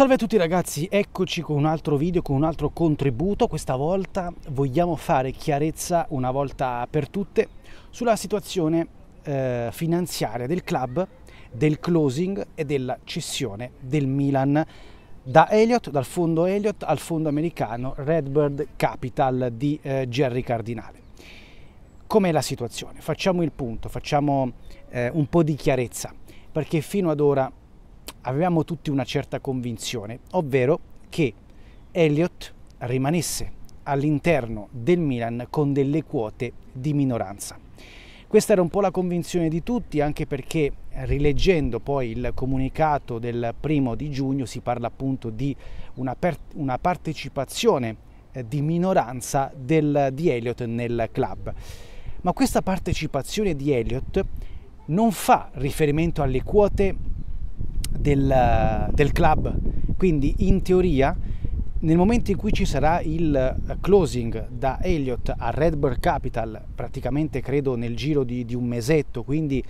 Salve a tutti ragazzi, eccoci con un altro video, con un altro contributo. Questa volta vogliamo fare chiarezza una volta per tutte sulla situazione eh, finanziaria del club, del closing e della cessione del Milan da Elliott, dal fondo Elliott al fondo americano Redbird Capital di eh, Jerry Cardinale. Com'è la situazione? Facciamo il punto, facciamo eh, un po' di chiarezza, perché fino ad ora avevamo tutti una certa convinzione, ovvero che Elliott rimanesse all'interno del Milan con delle quote di minoranza. Questa era un po' la convinzione di tutti, anche perché rileggendo poi il comunicato del primo di giugno si parla appunto di una, una partecipazione eh, di minoranza del, di Elliott nel club. Ma questa partecipazione di Elliott non fa riferimento alle quote del, del club. Quindi in teoria nel momento in cui ci sarà il eh, closing da Elliott a Redbird Capital, praticamente credo nel giro di, di, un mesetto, quindi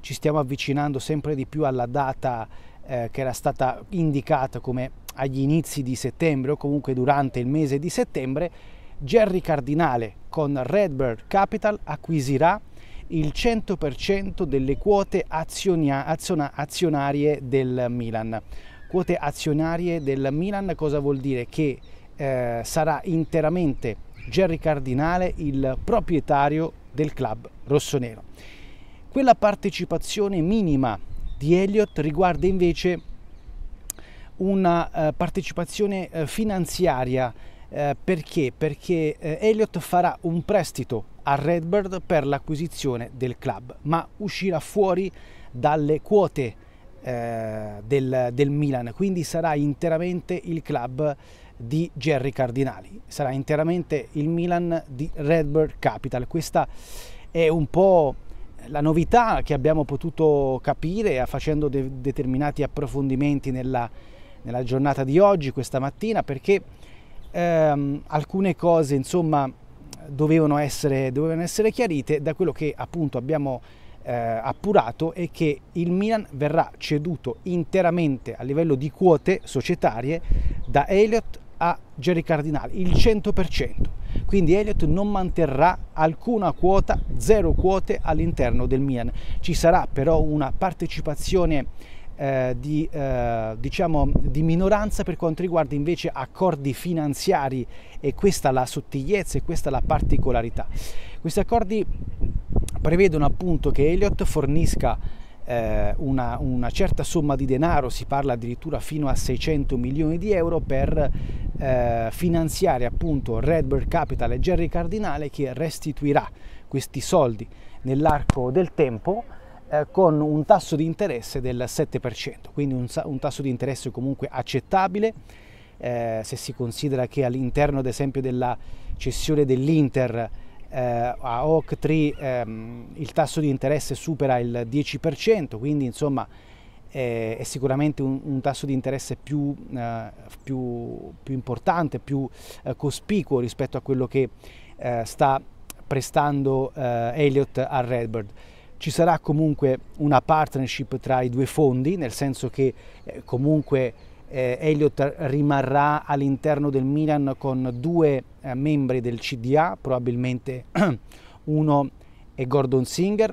ci stiamo avvicinando sempre di più alla data eh, che era stata indicata come agli inizi di settembre o comunque durante il mese di settembre, Jerry Cardinale con Redbird Capital acquisirà il 100% delle quote azionia, aziona, azionarie del Milan. Quote azionarie del Milan cosa vuol dire? Che eh, sarà interamente Gerry Cardinale il proprietario del club rossonero. Quella partecipazione minima di Elliott riguarda invece una eh, partecipazione eh, finanziaria eh, perché? Perché eh, Elliott farà un prestito a Redbird per l'acquisizione del club, ma uscirà fuori dalle quote eh, del, del, Milan, quindi sarà interamente il club di Jerry Cardinali, sarà interamente il Milan di Redbird Capital. Questa è un po' la novità che abbiamo potuto capire eh, facendo de determinati approfondimenti nella, nella, giornata di oggi, questa mattina, perché ehm, alcune cose insomma dovevano essere, dovevano essere chiarite da quello che appunto abbiamo eh, appurato è che il Milan verrà ceduto interamente a livello di quote societarie da Elliott a Jerry Cardinale, il 100%. Quindi Elliott non manterrà alcuna quota, zero quote all'interno del Milan. Ci sarà però una partecipazione eh, di, eh, diciamo, di, minoranza per quanto riguarda invece accordi finanziari e questa è la sottigliezza e questa è la particolarità. Questi accordi prevedono appunto che Elliott fornisca eh, una, una, certa somma di denaro, si parla addirittura fino a 600 milioni di euro per eh, finanziare appunto Redbird Capital e Jerry Cardinale che restituirà questi soldi nell'arco del tempo eh, con un tasso di interesse del 7%, quindi un, un tasso di interesse comunque accettabile eh, se si considera che all'interno ad esempio della cessione dell'Inter eh, a OC3 ehm, il tasso di interesse supera il 10%, quindi insomma eh, è sicuramente un, un, tasso di interesse più, eh, più, più importante, più eh, cospicuo rispetto a quello che sta prestando Elliott al Redbird. Ci sarà comunque una partnership tra i due fondi, nel senso che eh, comunque eh, Elliott rimarrà all'interno del Milan con due eh, membri del CDA, probabilmente uno è Gordon Singer,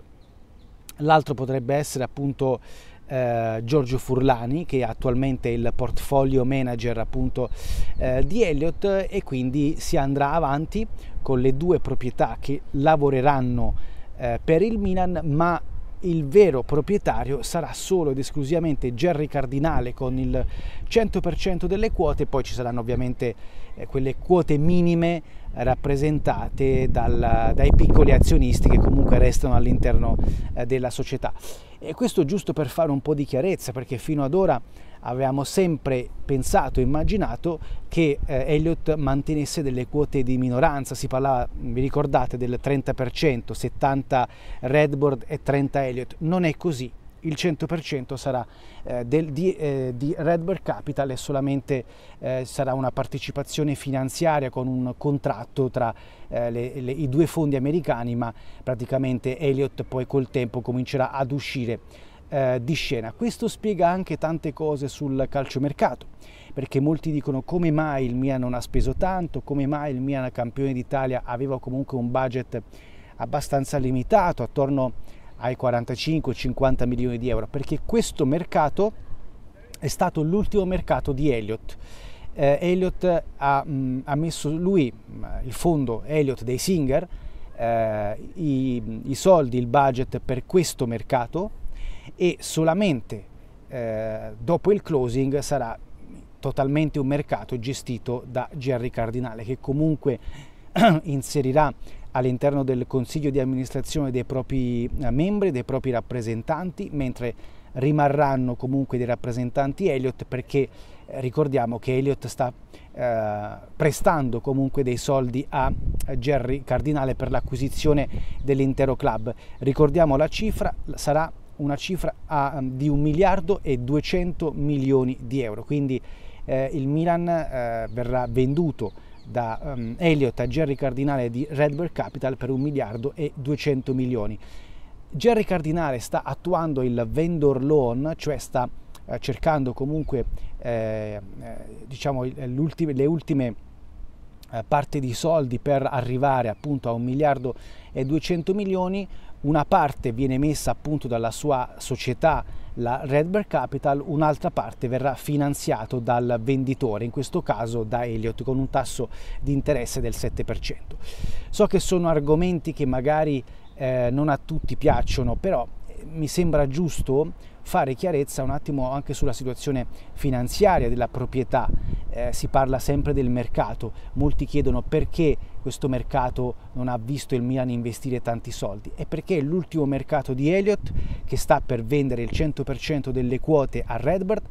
l'altro potrebbe essere appunto eh, Giorgio Furlani che è attualmente è il portfolio manager appunto eh, di Elliott e quindi si andrà avanti con le due proprietà che lavoreranno eh, per il Milan, ma il vero proprietario sarà solo ed esclusivamente Gerry Cardinale con il 100% delle quote, poi ci saranno ovviamente eh, quelle quote minime rappresentate dal, dai piccoli azionisti che comunque restano all'interno eh, della società. E questo giusto per fare un po' di chiarezza perché fino ad ora avevamo sempre pensato, immaginato che eh, Elliott mantenesse delle quote di minoranza, si parlava, vi ricordate, del 30%, 70 Redboard e 30 Elliott, non è così, il 100% sarà eh, del, di, eh, di, Redbird Capital e solamente eh, sarà una partecipazione finanziaria con un contratto tra eh, le, le, i due fondi americani, ma praticamente Elliott poi col tempo comincerà ad uscire eh, di scena. Questo spiega anche tante cose sul calciomercato, perché molti dicono come mai il Milan non ha speso tanto, come mai il Milan campione d'Italia aveva comunque un budget abbastanza limitato, attorno ai 45-50 milioni di euro, perché questo mercato è stato l'ultimo mercato di Elliott. Eh, Elliott ha, mh, mm, ha, messo lui, mm, il fondo Elliott dei Singer, eh, i, i soldi, il budget per questo mercato e solamente eh, dopo il closing sarà totalmente un mercato gestito da Gerry Cardinale che comunque inserirà all'interno del consiglio di amministrazione dei propri eh, membri, dei propri rappresentanti, mentre rimarranno comunque dei rappresentanti Elliott perché eh, ricordiamo che Elliott sta eh, prestando comunque dei soldi a Gerry Cardinale per l'acquisizione dell'intero club. Ricordiamo la cifra, sarà una cifra a, um, di 1 miliardo e 200 milioni di euro, quindi eh, il Milan eh, verrà venduto da um, Elliott a Jerry Cardinale di Red Bull Capital per 1 miliardo e 200 milioni. Jerry Cardinale sta attuando il vendor loan, cioè sta eh, cercando comunque eh, eh diciamo, ultime, le ultime eh, parti di soldi per arrivare appunto a 1 miliardo e 200 milioni una parte viene messa appunto dalla sua società, la Redbird Capital, un'altra parte verrà finanziata dal venditore, in questo caso da Elliott, con un tasso di interesse del 7%. So che sono argomenti che magari eh, non a tutti piacciono, però eh, mi sembra giusto fare chiarezza un attimo anche sulla situazione finanziaria della proprietà. Eh, si parla sempre del mercato, molti chiedono perché questo mercato non ha visto il Milan investire tanti soldi e perché l'ultimo mercato di Elliott che sta per vendere il 100% delle quote a Redbird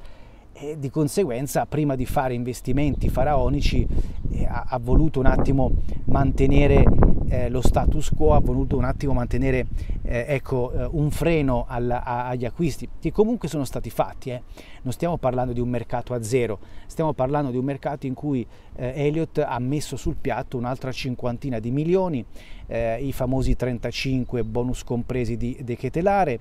e di conseguenza prima di fare investimenti faraonici eh, ha, ha voluto un attimo mantenere eh, lo status quo ha voluto un attimo mantenere eh, ecco, eh, un freno alla, a, agli acquisti, che comunque sono stati fatti. Eh. Non stiamo parlando di un mercato a zero, stiamo parlando di un mercato in cui eh, Elliott ha messo sul piatto un'altra cinquantina di milioni, eh, i famosi 35 bonus compresi di De Ketelare,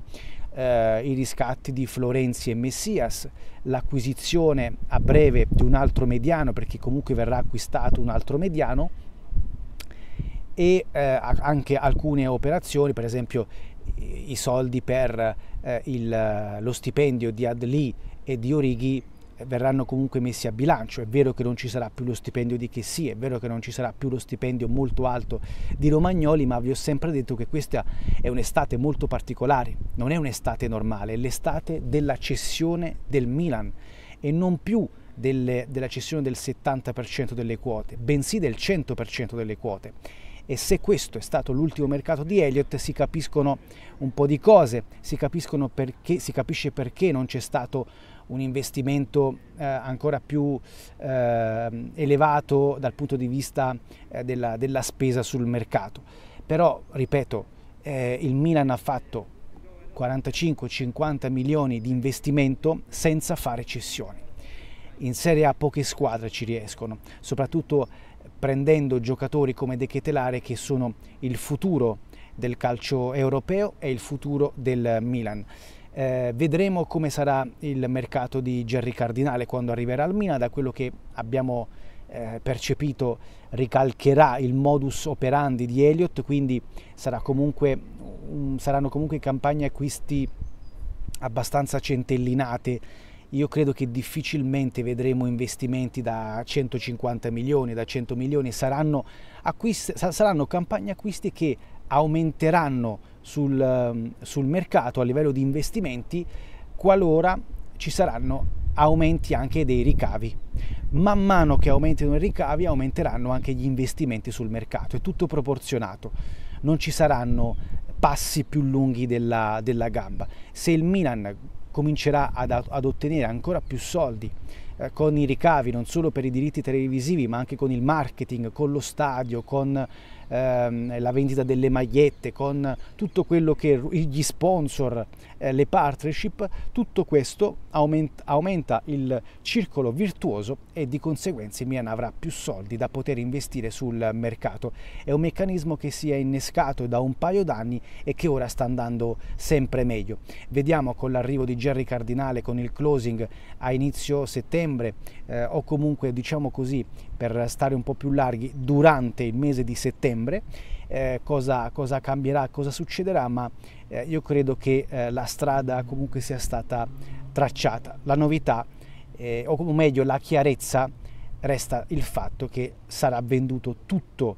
Uh, i riscatti di Florenzi e Messias, l'acquisizione a breve di un altro mediano, perché comunque verrà acquistato un altro mediano, e eh, anche alcune operazioni, per esempio i soldi per eh, il, lo stipendio di Adli e di Orighi eh, verranno comunque messi a bilancio. È vero che non ci sarà più lo stipendio di Chessy, è vero che non ci sarà più lo stipendio molto alto di Romagnoli, ma vi ho sempre detto che questa è un'estate molto particolare, non è un'estate normale, è l'estate della cessione del Milan e non più delle, della cessione del 70% delle quote, bensì del 100% delle quote e se questo è stato l'ultimo mercato di Elliott si capiscono un po' di cose, si, perché, si capisce perché non c'è stato un investimento eh, ancora più eh, elevato dal punto di vista eh, della, della, spesa sul mercato. Però, ripeto, eh, il Milan ha fatto 45-50 milioni di investimento senza fare cessioni. In Serie A poche squadre ci riescono, soprattutto prendendo giocatori come De Ketelare che sono il futuro del calcio europeo e il futuro del Milan. Eh, vedremo come sarà il mercato di Gerry Cardinale quando arriverà al Milan, da quello che abbiamo eh, percepito ricalcherà il modus operandi di Elliott, quindi sarà comunque, um, saranno comunque campagne acquisti abbastanza centellinate io credo che difficilmente vedremo investimenti da 150 milioni, da 100 milioni, saranno, acquisti, saranno campagne acquisti che aumenteranno sul, ehm, sul mercato a livello di investimenti qualora ci saranno aumenti anche dei ricavi. Man mano che aumentano i ricavi aumenteranno anche gli investimenti sul mercato, è tutto proporzionato, non ci saranno passi più lunghi della, della gamba. Se il Milan comincerà ad, ad ottenere ancora più soldi eh, con i ricavi non solo per i diritti televisivi ma anche con il marketing, con lo stadio, con ehm, la vendita delle magliette, con tutto quello che gli sponsor, eh, le partnership, tutto questo aumenta, aumenta il circolo virtuoso e di conseguenza il Milan avrà più soldi da poter investire sul mercato. È un meccanismo che si è innescato da un paio d'anni e che ora sta andando sempre meglio. Vediamo con l'arrivo di Jerry Cardinale con il closing a inizio settembre settembre eh, o comunque diciamo così per stare un po' più larghi durante il mese di settembre eh, cosa, cosa, cambierà, cosa succederà, ma eh, io credo che eh, la strada comunque sia stata tracciata. La novità, eh, o meglio la chiarezza, resta il fatto che sarà venduto tutto,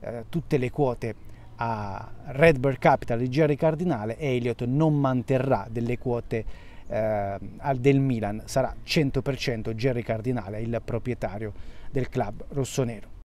eh, tutte le quote a Redbird Capital di Jerry Cardinale e Elliott non manterrà delle quote eh, del Milan sarà 100% Gerry Cardinale il proprietario del club rossonero.